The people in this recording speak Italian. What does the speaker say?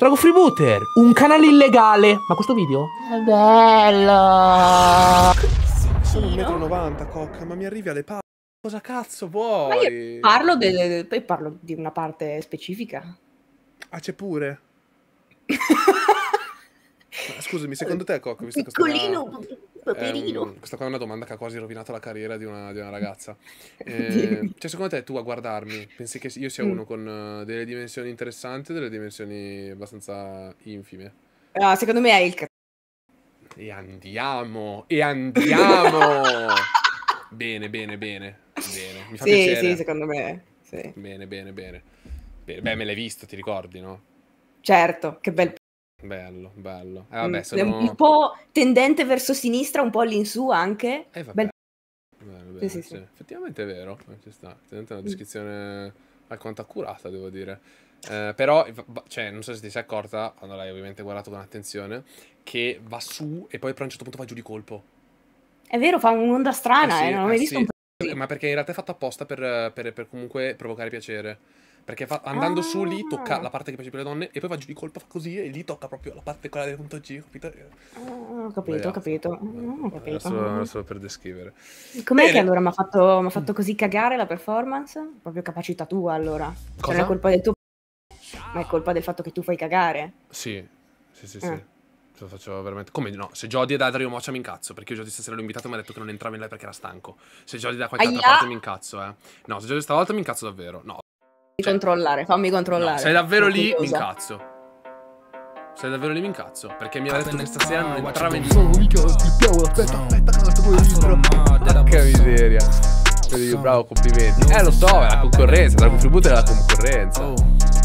Drago Freebooter, un canale illegale. Ma questo video? È bello. Sono 1,90 m, cocca, ma mi arrivi alle palle. Cosa cazzo vuoi? Ma io parlo, de... poi parlo di una parte specifica. Ah, c'è pure scusami, secondo te, Cocco, visto Piccolino, questa qua, paperino. Ehm, questa qua è una domanda che ha quasi rovinato la carriera di una, di una ragazza. Eh, cioè, secondo te, tu a guardarmi, pensi che io sia mm. uno con eh, delle dimensioni interessanti o delle dimensioni abbastanza infime? No, secondo me è il cazzo. E andiamo, e andiamo! bene, bene, bene, bene. Mi fa sì, piacere. sì, secondo me. Sì. Bene, bene, bene. Beh, me l'hai visto, ti ricordi, no? Certo, che bel Bello, bello. Eh, mm, vabbè, sono... Un po' tendente verso sinistra, un po' all'insù anche. Eh, vabbè. Bello, bello, sì, sì, sì. Effettivamente è vero, eh, ci sta. Effettivamente è una mm. descrizione alquanto accurata, devo dire. Eh, però, cioè, non so se ti sei accorta, quando l'hai ovviamente guardato con attenzione, che va su e poi a un certo punto va giù di colpo. È vero, fa un'onda strana, eh, eh non l'ho mai eh, visto un po' Ma perché in realtà è fatto apposta per, per, per comunque provocare piacere. Perché fa, andando ah. su lì tocca ah. la parte che piace più alle donne e poi va giù di colpa così e lì tocca proprio la parte quella del punto G, capito? Ah, ho capito, Beh, ho capito. No, ah, ho capito. Solo, per descrivere. Com'è che allora mi ha fatto, fatto, mm. così cagare la performance? Proprio capacità tua allora. Cioè, Cosa? Non è colpa del tuo... Ma è colpa del fatto che tu fai cagare. Sì, sì, sì, sì. Eh. Ah. Lo faccio veramente. Come no? Se Jody è da Dario Moccia mi incazzo. Perché io Jody stasera l'ho invitato e mi ha detto che non entrava in live perché era stanco. Se Jody da qualche Aia. altra parte mi incazzo, eh. No, se Jody stavolta mi incazzo davvero. No cioè, controllare, fammi controllare. No, sei davvero lì, mi incazzo. Sei davvero lì, mi incazzo. Perché mi ha detto che stasera non entrava in Sono mica aspetta, aspetta, canto ah, libro. Che miseria. bravo, complimenti. Eh, lo so, è la concorrenza, tra il contributo è la concorrenza. Oh.